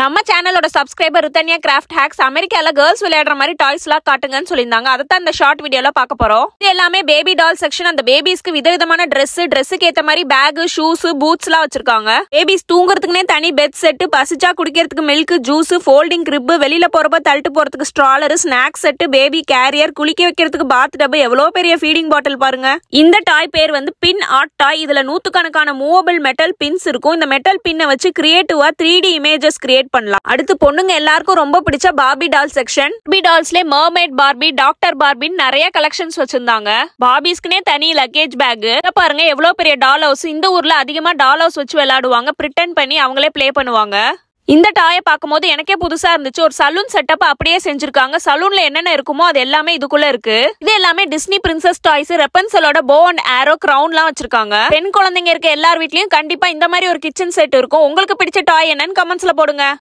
நம்ம சேனலோட subscriber Ruthanya craft hacks அமெரிக்கால கேர்ள்ஸ் விளையாடுற மாதிரி டாய்ஸ் எல்லாம் காட்டுங்கன்னு சொல்லியிருந்தாங்க அதை தான் இந்த ஷார்ட் வீடியோல பார்க்க போறோம் இது எல்லாமே பேபி டால் செக்ஷன் அந்த பேபிஸ்க்கு விதவிதமான ட்ரெஸ் ட்ரெஸ்ஸுக்கு ஏத்த மாதிரி பேக் ஷூஸ் பூட்ஸ் எல்லாம் வச்சிருக்காங்க பேபிஸ் தூங்குறதுக்குனே தனி பெட் செட் பசிச்சா குடிக்கிறதுக்கு மில்க் ஜூஸ் ஃபோல்டிங் கிரிப் வெளியில போறப்ப தள்ளிட்டு போறதுக்கு stroller snacks set baby carrier குளிக்க வைக்கிறதுக்கு பாத் டப் எவ்வளவு பெரிய ஃபீடிங் பாட்டில் பாருங்க இந்த டாய் பேர் வந்து பின் ஆட் டாய் இதுல நூத்துக்கணக்கான மூவபிள் மெட்டல் பின்ஸ் இருக்கும் இந்த மெட்டல் பின்னை வச்சு கிரியேட்டிவா three D images create select பண்ணலாம் அடுத்து பொண்ணுங்க எல்லாருக்கும் ரொம்ப பிடிச்ச பாபி டால் section Bobby டால்ஸ்ல mermaid Barbie doctor பார்பின்னு நிறைய கலெக்ஷன்ஸ் வச்சிருந்தாங்க பாபிஸ்க்குனே தனி லக்கேஜ் பேக் பாருங்க எவ்வளவு பெரிய டால் ஹவுஸ் இந்த ஊர்ல அதிகமா டால் ஹவுஸ் வச்சு விளையாடுவாங்க பிரிட்டன் பண்ணி அவங்களே பிளே பண்ணுவாங்க இந்த டாயை பார்க்கும்போது எனக்கே புதுசா இருந்துச்சு ஒரு சலூன் செட்டப் அப்படியே செஞ்சிருக்காங்க சலூன்ல என்னென்ன இருக்குமோ அது எல்லாமே இதுக்குள்ள இருக்கு இது எல்லாமே டிஸ்னி பிரின்சஸ் டாய்ஸ் ரெப்பன்சலோட போ அண்ட் ஏரோ கிரவுன் எல்லாம் வச்சிருக்காங்க பெண் குழந்தைங்க இருக்க எல்லார் வீட்லயும் கண்டிப்பா இந்த மாதிரி ஒரு கிச்சன் செட் இருக்கும் உங்களுக்கு பிடிச்ச டாய் என்னன்னு கமெண்ட்ஸ்ல போடுங்க